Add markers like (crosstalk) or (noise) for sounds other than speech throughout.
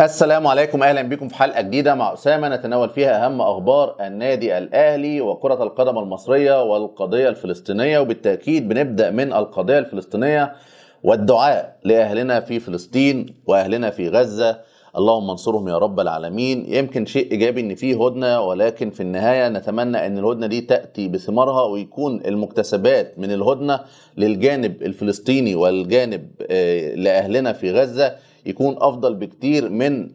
السلام عليكم اهلا بكم في حلقه جديده مع اسامه نتناول فيها اهم اخبار النادي الاهلي وكره القدم المصريه والقضيه الفلسطينيه وبالتاكيد بنبدا من القضيه الفلسطينيه والدعاء لاهلنا في فلسطين واهلنا في غزه اللهم انصرهم يا رب العالمين يمكن شيء ايجابي ان في هدنه ولكن في النهايه نتمنى ان الهدنه دي تاتي بثمارها ويكون المكتسبات من الهدنه للجانب الفلسطيني والجانب آه، لاهلنا في غزه يكون افضل بكتير من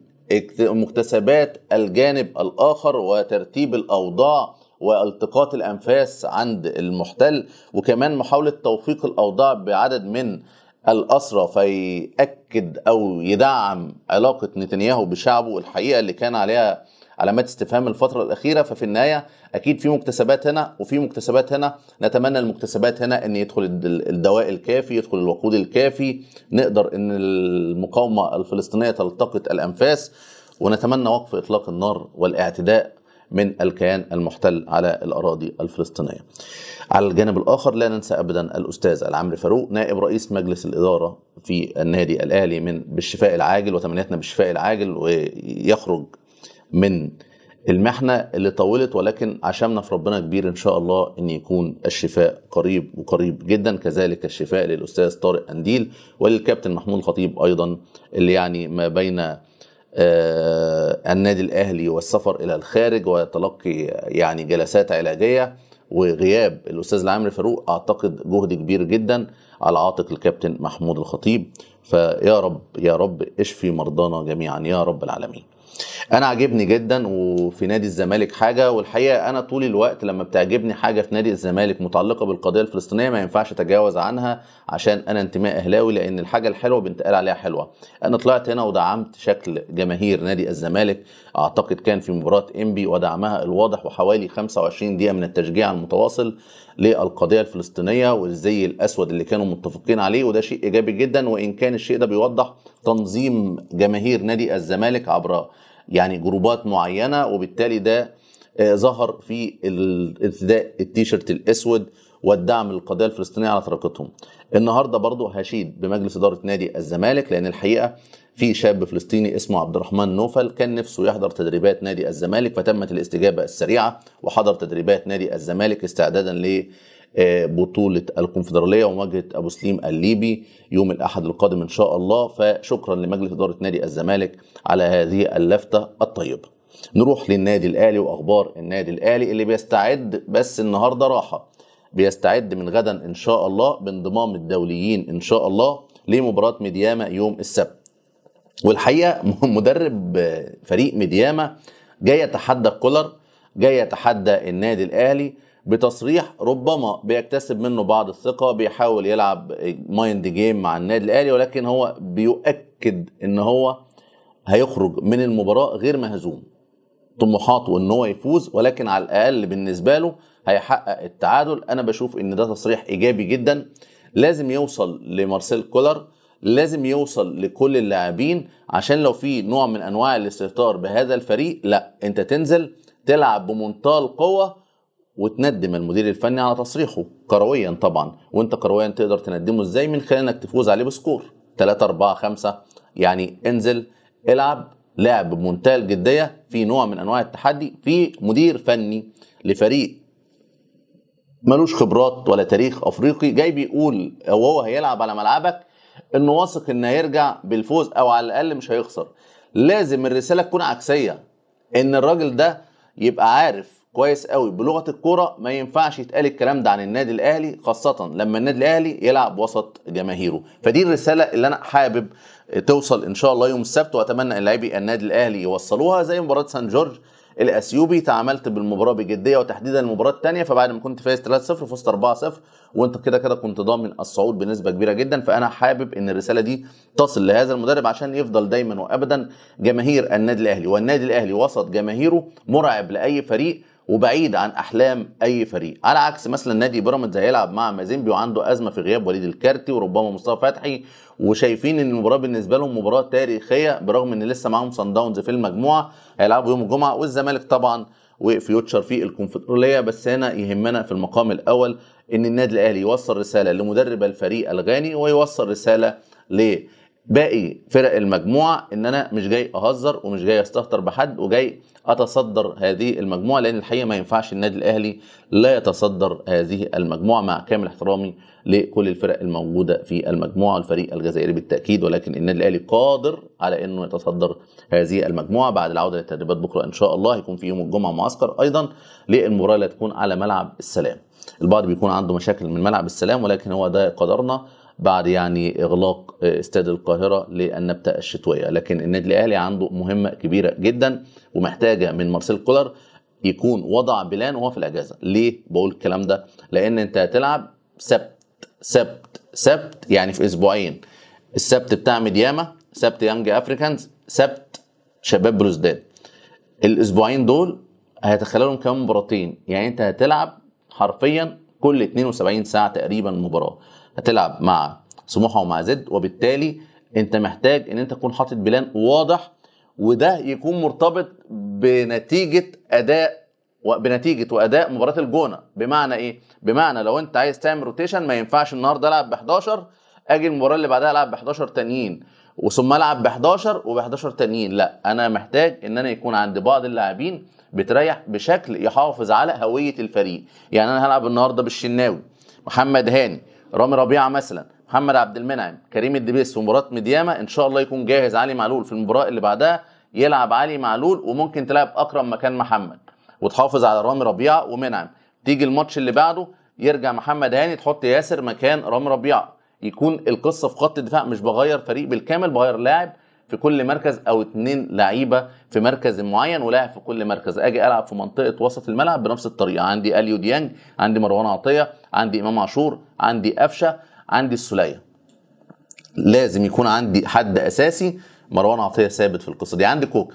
مكتسبات الجانب الاخر وترتيب الاوضاع والتقاط الانفاس عند المحتل وكمان محاوله توفيق الاوضاع بعدد من الأسرة فيأكد أو يدعم علاقة نتنياهو بشعبه الحقيقة اللي كان عليها علامات استفهام الفتره الاخيره ففي النهايه اكيد في مكتسبات هنا وفي مكتسبات هنا نتمنى المكتسبات هنا ان يدخل الدواء الكافي يدخل الوقود الكافي نقدر ان المقاومه الفلسطينيه تلتقط الانفاس ونتمنى وقف اطلاق النار والاعتداء من الكيان المحتل على الأراضي الفلسطينية على الجانب الآخر لا ننسى أبدا الأستاذ العمري فاروق نائب رئيس مجلس الإدارة في النادي الأهلي من بالشفاء العاجل وتمنياتنا بالشفاء العاجل ويخرج من المحنة اللي طولت ولكن عشمنا في ربنا كبير إن شاء الله إن يكون الشفاء قريب وقريب جدا كذلك الشفاء للأستاذ طارق أنديل وللكابتن محمود الخطيب أيضا اللي يعني ما بين آه النادي الاهلي والسفر الى الخارج وتلقي يعني جلسات علاجيه وغياب الاستاذ العامري فاروق اعتقد جهد كبير جدا على عاتق الكابتن محمود الخطيب فيا رب يا رب اشفي مرضانا جميعا يا رب العالمين انا عاجبني جدا وفي نادي الزمالك حاجه والحقيقه انا طول الوقت لما بتعجبني حاجه في نادي الزمالك متعلقه بالقضيه الفلسطينيه ما ينفعش اتجاوز عنها عشان انا انتماء اهلاوي لان الحاجه الحلوه بنتقال عليها حلوه انا طلعت هنا ودعمت شكل جماهير نادي الزمالك اعتقد كان في مباراه انبي ودعمها الواضح وحوالي 25 دقيقه من التشجيع المتواصل للقضيه الفلسطينيه والزي الاسود اللي كانوا متفقين عليه وده شيء ايجابي جدا وان كان الشيء ده بيوضح تنظيم جماهير نادي الزمالك عبر يعني جروبات معينه وبالتالي ده آه، ظهر في ارتداء التيشيرت الاسود والدعم للقضيه الفلسطينيه على طريقتهم. النهارده برضو هشيد بمجلس اداره نادي الزمالك لان الحقيقه في شاب فلسطيني اسمه عبد الرحمن نوفل كان نفسه يحضر تدريبات نادي الزمالك فتمت الاستجابه السريعه وحضر تدريبات نادي الزمالك استعدادا ل آه، بطولة الكونفدرالية ومواجهة أبو سليم الليبي يوم الأحد القادم إن شاء الله فشكرا لمجلس إدارة نادي الزمالك على هذه اللفتة الطيبة نروح للنادي الأهلي وأخبار النادي الأهلي اللي بيستعد بس النهاردة راحة بيستعد من غدا ان شاء الله بانضمام الدوليين ان شاء الله لمباراه ميدياما يوم السبت والحقيقه (laughs) مدرب فريق ميدياما جاي يتحدى الكولر جاي يتحدى النادي الاهلي بتصريح ربما بيكتسب منه بعض الثقه بيحاول يلعب مايند جيم مع النادي الاهلي ولكن هو بيؤكد ان هو هيخرج من المباراه غير مهزوم طموحاته ان هو يفوز ولكن على الاقل بالنسبه له هيحقق التعادل انا بشوف ان ده تصريح ايجابي جدا لازم يوصل لمارسيل كولر لازم يوصل لكل اللاعبين عشان لو في نوع من انواع الاستهتار بهذا الفريق لا انت تنزل تلعب بمنتهى القوه وتندم المدير الفني على تصريحه كرويا طبعا وانت كرويا تقدر تندمه ازاي من خلال انك تفوز عليه بسكور 3 4 5 يعني انزل العب لعب بمنتهى الجديه في نوع من انواع التحدي في مدير فني لفريق ملوش خبرات ولا تاريخ افريقي جاي بيقول وهو هيلعب على ملعبك انه واثق انه هيرجع بالفوز او على الاقل مش هيخسر لازم الرساله تكون عكسيه ان الراجل ده يبقى عارف كويس قوي بلغه الكوره ما ينفعش يتقال الكلام ده عن النادي الاهلي خاصه لما النادي الاهلي يلعب وسط جماهيره فدي الرساله اللي انا حابب توصل ان شاء الله يوم السبت واتمنى ان لاعبي النادي الاهلي يوصلوها زي مباراه سان جورج الاثيوبي تعاملت بالمباراه بجديه وتحديدا المباراه الثانيه فبعد ما كنت فايز 3-0 فزت 4-0 وانت كده كده كنت ضامن الصعود بنسبه كبيره جدا فانا حابب ان الرساله دي تصل لهذا المدرب عشان يفضل دايما وابدا جماهير النادي الاهلي والنادي الاهلي وسط جماهيره مرعب لاي فريق وبعيد عن احلام اي فريق على عكس مثلا نادي بيراميدز هيلعب مع مازيمبي وعنده ازمه في غياب وليد الكارتي وربما مصطفى فتحي وشايفين ان المباراه بالنسبه لهم مباراه تاريخيه برغم ان لسه معاهم صن داونز في المجموعه هيلعبوا يوم الجمعه والزمالك طبعا وفيوتشر في الكونفدراليه بس هنا يهمنا في المقام الاول ان النادي الاهلي يوصل رساله لمدرب الفريق الغاني ويوصل رساله ليه باقي فرق المجموعه ان انا مش جاي اهزر ومش جاي استهتر بحد وجاي اتصدر هذه المجموعه لان الحقيقه ما ينفعش النادي الاهلي لا يتصدر هذه المجموعه مع كامل احترامي لكل الفرق الموجوده في المجموعه الفريق الجزائري بالتاكيد ولكن النادي الاهلي قادر على انه يتصدر هذه المجموعه بعد العوده للتدريبات بكره ان شاء الله يكون في يوم الجمعه معسكر ايضا للمباراه اللي هتكون على ملعب السلام البعض بيكون عنده مشاكل من ملعب السلام ولكن هو ده قدرنا بعد يعني اغلاق آه، استاد القاهره للنبته الشتويه لكن النادي الاهلي عنده مهمه كبيره جدا ومحتاجه من مارسيل كولر يكون وضع بلان وهو في الاجازه ليه بقول الكلام ده لان انت هتلعب سبت سبت سبت يعني في اسبوعين السبت بتاع مدياما سبت يانج افريكانز سبت شباب بلوزداد الاسبوعين دول هيتخللهم كام مباراتين يعني انت هتلعب حرفيا كل 72 ساعه تقريبا مباراه هتلعب مع سموحه ومع زد وبالتالي انت محتاج ان انت تكون حاطط بلان واضح وده يكون مرتبط بنتيجه اداء بنتيجه واداء مباراه الجونه بمعنى ايه بمعنى لو انت عايز تعمل روتيشن ما ينفعش النهارده العب ب 11 اجي المباراه اللي بعدها العب ب 11 تانيين وثم العب ب 11 وب 11 تانيين لا انا محتاج ان انا يكون عند بعض اللاعبين بتريح بشكل يحافظ على هويه الفريق يعني انا هلعب النهارده بالشناوي محمد هاني رامي ربيعه مثلا محمد عبد المنعم كريم الدبيس مباراه مديامه ان شاء الله يكون جاهز علي معلول في المباراه اللي بعدها يلعب علي معلول وممكن تلعب اكرم مكان محمد وتحافظ على رامي ربيعه ومنعم تيجي الماتش اللي بعده يرجع محمد هاني تحط ياسر مكان رامي ربيعه يكون القصه في خط الدفاع مش بغير فريق بالكامل بغير لاعب في كل مركز او اتنين لعيبه في مركز معين ولاعب في كل مركز اجي العب في منطقه وسط الملعب بنفس الطريقه عندي اليو ديانج عندي مروان عطيه عندي امام عاشور عندي قفشه عندي السوليه لازم يكون عندي حد اساسي مروان عطيه ثابت في القصه دي عندي كوكا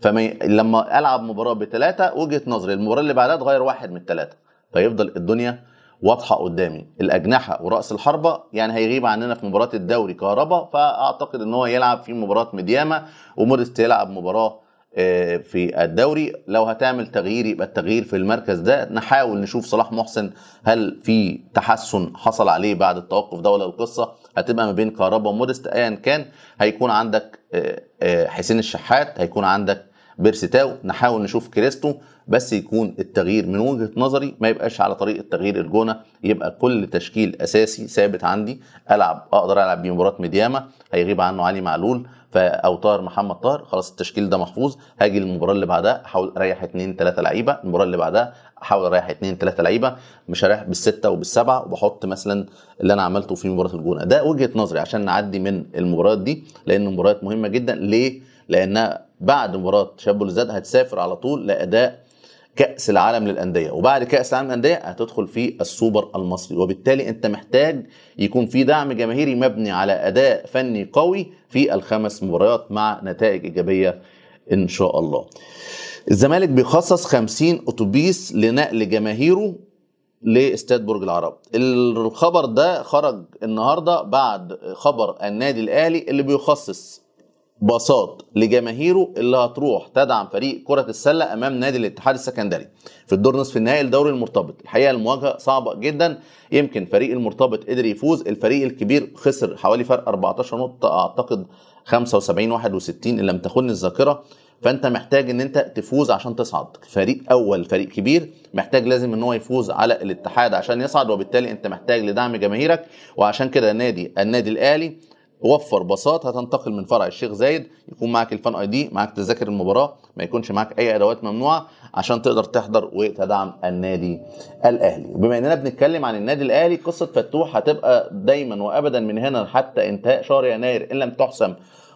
فما لما العب مباراه بثلاثه وجهه نظري المباراه اللي بعدها تغير واحد من الثلاثه فيفضل الدنيا واضحه قدامي الاجنحه وراس الحربه يعني هيغيب عننا في مباراه الدوري كهربا فاعتقد ان هو يلعب في مباراه مديامه وموديست يلعب مباراه آه، في الدوري لو هتعمل تغيير يبقى التغيير في المركز ده نحاول نشوف صلاح محسن هل في تحسن حصل عليه بعد التوقف ده ولا القصه هتبقى ما بين كهربا ومودست ايا كان هيكون عندك آه، آه، حسين الشحات هيكون عندك بيرسيتاو نحاول نشوف كريستو بس يكون التغيير من وجهه نظري ما يبقاش على طريقه تغيير الجونه يبقى كل تشكيل اساسي ثابت عندي العب اقدر العب بيه مباراه مدياما هيغيب عنه علي معلول او طاهر محمد طاهر خلاص التشكيل ده محفوظ هاجي المباراه اللي بعدها احاول اريح اثنين ثلاثه لعيبه المباراه اللي بعدها احاول اريح اثنين ثلاثه لعيبه مش هريح بالسته وبالسبعه وبحط مثلا اللي انا عملته في مباراه الجونه ده وجهه نظري عشان نعدي من المباريات دي لان مباريات مهمه جدا ليه لانها بعد مباراه شاب بلوزداد هتسافر على طول لاداء كاس العالم للانديه وبعد كاس العالم للانديه هتدخل في السوبر المصري وبالتالي انت محتاج يكون في دعم جماهيري مبني على اداء فني قوي في الخمس مباريات مع نتائج ايجابيه ان شاء الله الزمالك بيخصص 50 اتوبيس لنقل جماهيره لاستاد برج العرب الخبر ده خرج النهارده بعد خبر النادي الاهلي اللي بيخصص باصات لجماهيره اللي هتروح تدعم فريق كرة السلة أمام نادي الاتحاد السكندري في الدور نصف النهائي لدوري المرتبط الحقيقة المواجهة صعبة جدا يمكن فريق المرتبط قدر يفوز الفريق الكبير خسر حوالي فرق 14 نقطة أعتقد 75 61 إن لم تخن الذاكرة فانت محتاج ان انت تفوز عشان تصعد فريق اول فريق كبير محتاج لازم ان هو يفوز على الاتحاد عشان يصعد وبالتالي انت محتاج لدعم جماهيرك وعشان كده النادي النادي الاهلي وفر باصات هتنتقل من فرع الشيخ زايد يكون معاك الفان اي دي معاك تذاكر المباراه ما يكونش معاك اي ادوات ممنوعه عشان تقدر تحضر وتدعم النادي الاهلي وبما اننا بنتكلم عن النادي الاهلي قصه فتوح هتبقى دايما وابدا من هنا حتى انتهاء شهر يناير ان لم تحسم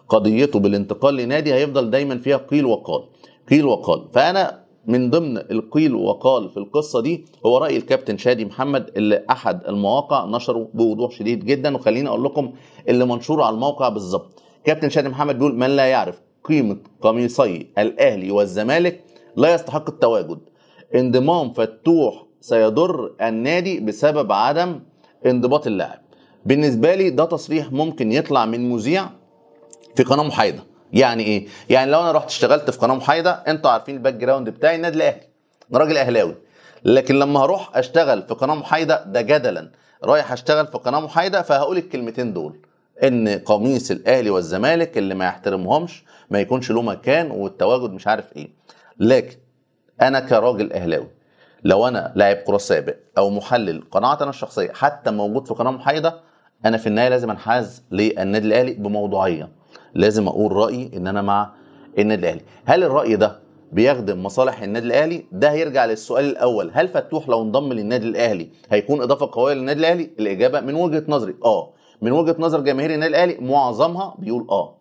قضيته بالانتقال لنادي هيفضل دايما فيها قيل وقال قيل وقال فانا من ضمن القيل وقال في القصه دي هو راي الكابتن شادي محمد اللي احد المواقع نشره بوضوح شديد جدا وخليني اقول لكم اللي منشور على الموقع بالظبط كابتن شادي محمد بيقول من لا يعرف قيمه قميصي الاهلي والزمالك لا يستحق التواجد انضمام فتوح سيضر النادي بسبب عدم انضباط اللاعب بالنسبه لي ده تصريح ممكن يطلع من مذيع في قناه محايده يعني ايه يعني لو انا رحت اشتغلت في قناه محايده انتوا عارفين الباك جراوند بتاعي النادي الاهلي انا راجل اهلاوي لكن لما هروح اشتغل في قناه محايده ده جدلا رايح اشتغل في قناه محايده فهقول الكلمتين دول ان قميص الاهلي والزمالك اللي ما يحترمهمش ما يكونش له مكان والتواجد مش عارف ايه لكن انا كراجل اهلاوي لو انا لاعب كره سابق او محلل قناعتي انا الشخصيه حتى موجود في قناه محايده انا في النهايه لازم انحاز للنادي الاهلي بموضوعيه لازم اقول رايي ان انا مع النادي الاهلي هل الراي ده بيخدم مصالح النادي الاهلي ده هيرجع للسؤال الاول هل فتوح لو انضم للنادي الاهلي هيكون اضافه قويه للنادي الاهلي الاجابه من وجهه نظري اه من وجهه نظر جماهير النادي الاهلي معظمها بيقول اه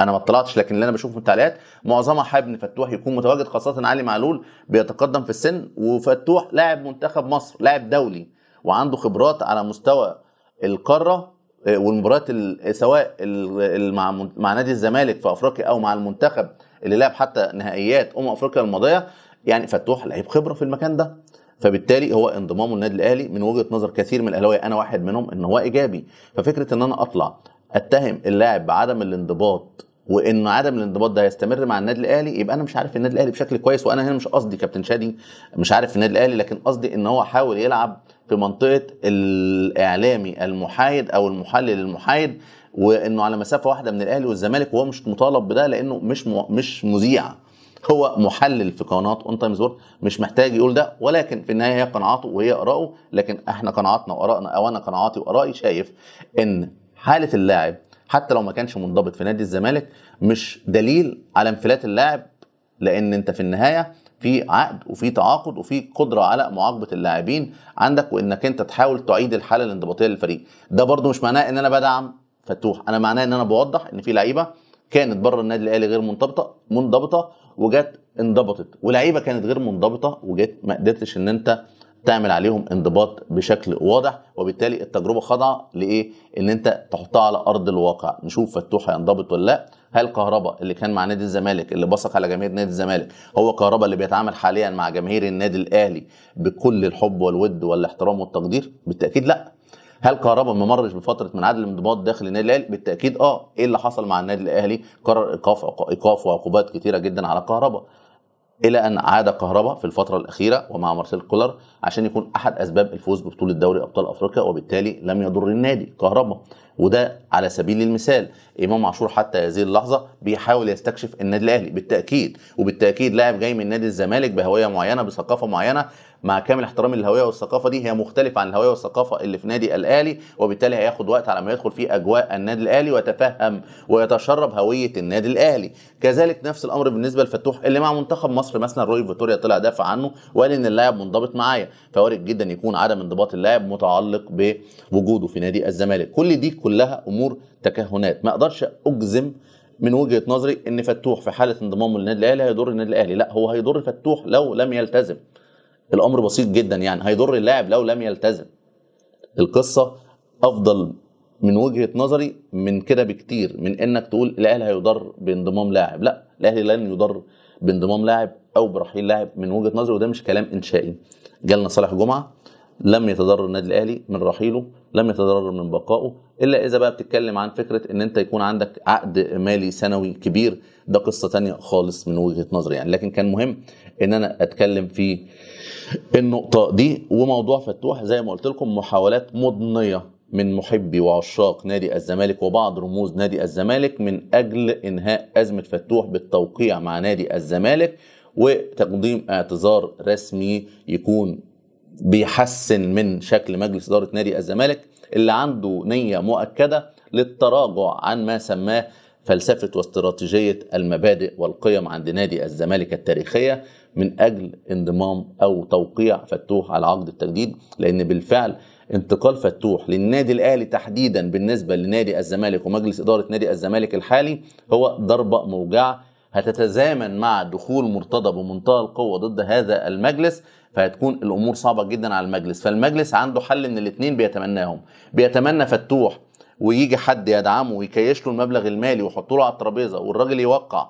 انا ما اطلعتش لكن اللي انا بشوفه في التعليقات معظمها حابب ان فتوح يكون متواجد خاصه علي معلول بيتقدم في السن وفتوح لاعب منتخب مصر لاعب دولي وعنده خبرات على مستوى القاره آه، والمباريات سواء مع نادي الزمالك في افريقيا او مع المنتخب اللي لعب حتى نهائيات امم افريقيا الماضيه يعني فتوح لعيب خبره في المكان ده فبالتالي هو انضمامه للنادي الاهلي من وجهه نظر كثير من الاهلاويه انا واحد منهم ان هو ايجابي ففكره ان انا اطلع اتهم اللاعب بعدم الانضباط وان عدم الانضباط ده هيستمر مع النادي الاهلي يبقى انا مش عارف النادي الاهلي بشكل كويس وانا هنا مش قصدي كابتن شادي مش عارف النادي الاهلي لكن قصدي ان هو حاول يلعب في منطقه الاعلامي المحايد او المحلل المحايد وانه على مسافه واحده من الاهلي والزمالك وهو مش مطالب بده لانه مش مش مذيع هو محلل في قناه اون تايمز سبورت مش محتاج يقول ده ولكن في النهايه هي قناعاته وهي ارائه لكن احنا قناعاتنا وارائنا او انا قناعاتي وارائي شايف ان حاله اللاعب حتى لو ما كانش منضبط في نادي الزمالك مش دليل على انفلات اللاعب لان انت في النهايه في عقد وفي تعاقد وفي قدره على معاقبه اللاعبين عندك وانك انت تحاول تعيد الحاله الانضباطيه للفريق ده برده مش معناه ان انا بدعم فتوح انا معناه ان انا بوضح ان في لعيبه كانت بره النادي الاهلي غير منضبطه منضبطه وجت انضبطت ولعيبه كانت غير منضبطه وجت ما قدرتش ان انت تعمل عليهم انضباط بشكل واضح وبالتالي التجربه خاضعه لايه ان انت تحطها على ارض الواقع نشوف فتوح هينضبط ولا لا هل كهربا اللي كان مع نادي الزمالك اللي بصق على جماهير نادي الزمالك هو كهربا اللي بيتعامل حاليا مع جماهير النادي الاهلي بكل الحب والود والاحترام والتقدير بالتاكيد لا هل كهربا ما مرش بفتره من عدم الانضباط داخل النادي الاهلي بالتاكيد اه ايه اللي حصل مع النادي الاهلي قرر ايقاف ايقاف وعقوبات كثيره جدا على كهربا الى ان عاد كهربا في الفتره الاخيره ومع مارسيل كولر عشان يكون احد اسباب الفوز ببطوله دوري ابطال افريقيا وبالتالي لم يضر النادي كهربا وده على سبيل المثال امام عاشور حتى هذه اللحظه بيحاول يستكشف النادي الاهلي بالتاكيد وبالتاكيد لاعب جاي من نادي الزمالك بهويه معينه بثقافه معينه مع كامل احترامي للهويه والثقافه دي هي مختلفه عن الهويه والثقافه اللي في نادي الاهلي وبالتالي هياخد وقت على ما يدخل في اجواء النادي الاهلي ويتفهم ويتشرب هويه النادي الاهلي كذلك نفس الامر بالنسبه لفتوح اللي مع منتخب مصر مثلا روي فيتوريا طلع دافع عنه وقال ان اللاعب منضبط معايا فوارد جدا يكون عدم انضباط اللاعب متعلق بوجوده في نادي الزمالك كل دي كلها امور تكهنات ما اقدرش اجزم من وجهه نظري ان فتوح في حاله انضمامه للنادي الاهلي هيضر النادي الاهلي لا هو هيضر فتوح لو لم يلتزم الامر بسيط جدا يعني هيضر اللاعب لو لم يلتزم القصه افضل من وجهه نظري من كده بكتير من انك تقول الاهلي هيضر بانضمام لاعب لا الاهلي لن يضر بانضمام لاعب او برحيل لاعب من وجهه نظري وده مش كلام انشائي جالنا صالح جمعه لم يتضرر النادي الاهلي من رحيله لم يتضرر من بقائه الا اذا بقى بتتكلم عن فكره ان انت يكون عندك عقد مالي سنوي كبير ده قصه تانية خالص من وجهه نظري يعني لكن كان مهم ان انا اتكلم في النقطه دي وموضوع فتوح زي ما قلت لكم محاولات مضنيه من محبي وعشاق نادي الزمالك وبعض رموز نادي الزمالك من اجل انهاء ازمه فتوح بالتوقيع مع نادي الزمالك وتقديم اعتذار رسمي يكون بيحسن من شكل مجلس اداره نادي الزمالك اللي عنده نيه مؤكده للتراجع عن ما سماه فلسفه واستراتيجيه المبادئ والقيم عند نادي الزمالك التاريخيه من اجل انضمام او توقيع فتوح على عقد التجديد لان بالفعل انتقال فتوح للنادي الاهلي تحديدا بالنسبه لنادي الزمالك ومجلس اداره نادي الزمالك الحالي هو ضربه موجعه هتتزامن مع دخول مرتضى بمنتهى القوه ضد هذا المجلس فهتكون الامور صعبه جدا على المجلس فالمجلس عنده حل من الاثنين بيتمناهم بيتمنى فتوح ويجي حد يدعمه ويكيش له المبلغ المالي ويحط له على الترابيزه والراجل يوقع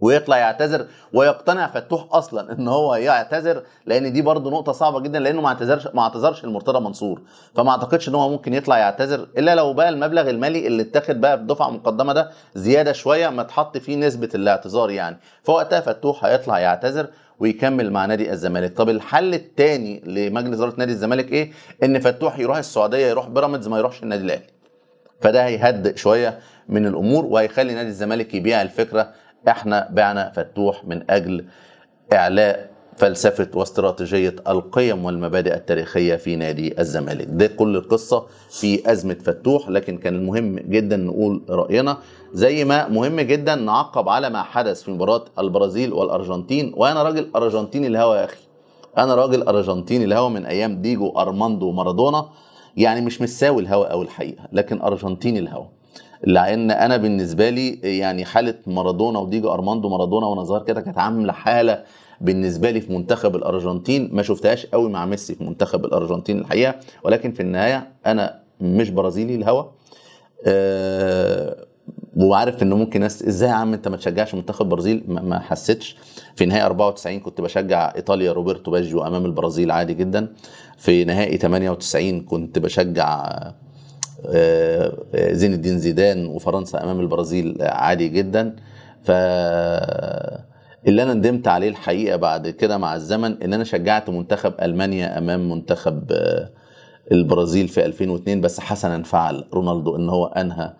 ويطلع يعتذر ويقتنع فتوح اصلا ان هو يعتذر لان دي برضه نقطه صعبه جدا لانه ما اعتذرش ما اعتذرش لمرتضى منصور فما اعتقدش ان هو ممكن يطلع يعتذر الا لو بقى المبلغ المالي اللي اتاخد بقى بدفعه المقدمه ده زياده شويه ما تحط فيه نسبه الاعتذار يعني فوقتها فتوح هيطلع يعتذر ويكمل مع نادي الزمالك طب الحل الثاني لمجلس اداره نادي الزمالك ايه ان فتوح يروح السعوديه يروح بيراميدز ما يروحش النادي الاهلي فده هيهدئ شويه من الامور وهيخلي نادي الزمالك يبيع الفكره احنا بعنا فتوح من اجل اعلاء فلسفة واستراتيجية القيم والمبادئ التاريخية في نادي الزمالك ده كل القصة في أزمة فتوح لكن كان المهم جدا نقول رأينا زي ما مهم جدا نعقب على ما حدث في مباراة البرازيل والأرجنتين وأنا راجل أرجنتيني الهوى يا أخي أنا راجل أرجنتيني الهوى من أيام ديجو أرماندو مارادونا يعني مش مساوي الهوى أو الحقيقة لكن أرجنتيني الهوى لان انا بالنسبه لي يعني حاله مارادونا وديجو ارماندو مارادونا وانا صغير كده كانت عامله حاله بالنسبه لي في منتخب الارجنتين ما شفتهاش قوي مع ميسي في منتخب الارجنتين الحقيقه ولكن في النهايه انا مش برازيلي الهوى أه وعارف انه ممكن ناس ازاي يا عم انت ما تشجعش منتخب البرازيل ما حسيتش في نهائي 94 كنت بشجع ايطاليا روبرتو باجيو امام البرازيل عادي جدا في نهائي 98 كنت بشجع آه، زين الدين زيدان وفرنسا امام البرازيل عالي جدا ف اللي انا ندمت عليه الحقيقه بعد كده مع الزمن ان انا شجعت منتخب المانيا امام منتخب آه، البرازيل في 2002 بس حسنا فعل رونالدو ان هو انهى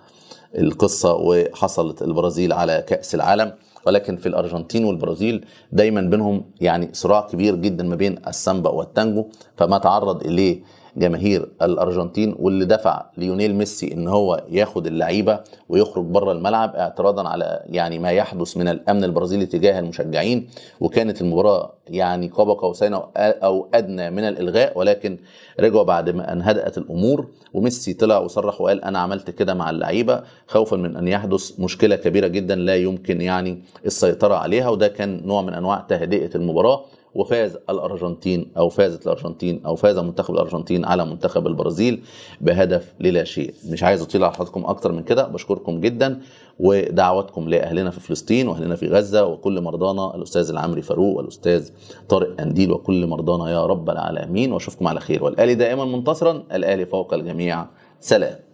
القصه وحصلت البرازيل على كاس العالم ولكن في الارجنتين والبرازيل دايما بينهم يعني صراع كبير جدا ما بين السامبا والتانجو فما تعرض اليه جماهير الارجنتين واللي دفع ليونيل ميسي ان هو ياخد اللعيبه ويخرج بره الملعب اعتراضا على يعني ما يحدث من الامن البرازيلي تجاه المشجعين وكانت المباراه يعني قاب قوسين او ادنى من الالغاء ولكن رجعوا بعد ما ان هدات الامور وميسي طلع وصرح وقال انا عملت كده مع اللعيبه خوفا من ان يحدث مشكله كبيره جدا لا يمكن يعني السيطره عليها وده كان نوع من انواع تهدئه المباراه وفاز الارجنتين او فازت الارجنتين او فاز منتخب الارجنتين على منتخب البرازيل بهدف للا شيء مش عايز اطيل على حضراتكم اكتر من كده بشكركم جدا ودعواتكم لاهلنا في فلسطين واهلنا في غزه وكل مرضانا الاستاذ العمري فاروق والاستاذ طارق قنديل وكل مرضانا يا رب العالمين واشوفكم على خير والالي دائما منتصرا الالي فوق الجميع سلام